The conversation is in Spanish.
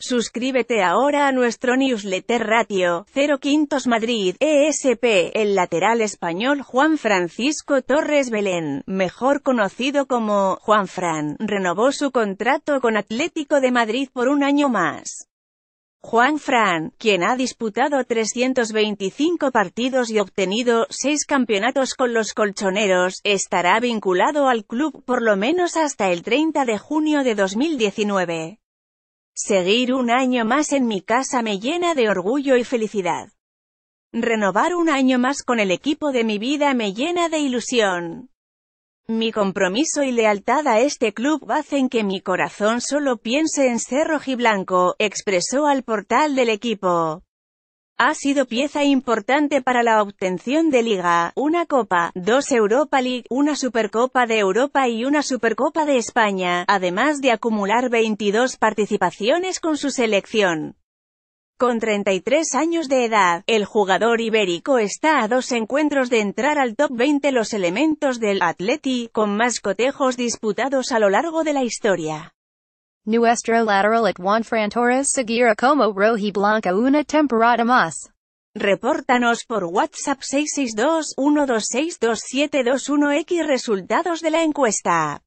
Suscríbete ahora a nuestro newsletter Ratio, 0 Quintos Madrid, ESP, el lateral español Juan Francisco Torres Belén, mejor conocido como Juan Fran, renovó su contrato con Atlético de Madrid por un año más. Juan Fran, quien ha disputado 325 partidos y obtenido 6 campeonatos con los colchoneros, estará vinculado al club por lo menos hasta el 30 de junio de 2019. Seguir un año más en mi casa me llena de orgullo y felicidad. Renovar un año más con el equipo de mi vida me llena de ilusión. Mi compromiso y lealtad a este club hacen que mi corazón solo piense en ser rojiblanco, expresó al portal del equipo. Ha sido pieza importante para la obtención de Liga, una Copa, dos Europa League, una Supercopa de Europa y una Supercopa de España, además de acumular 22 participaciones con su selección. Con 33 años de edad, el jugador ibérico está a dos encuentros de entrar al top 20 los elementos del Atleti, con más cotejos disputados a lo largo de la historia. Nuestro lateral at Juan Fran Torres Seguira como Roji Blanca una temporada más. Repórtanos por WhatsApp 662-1262721X resultados de la encuesta.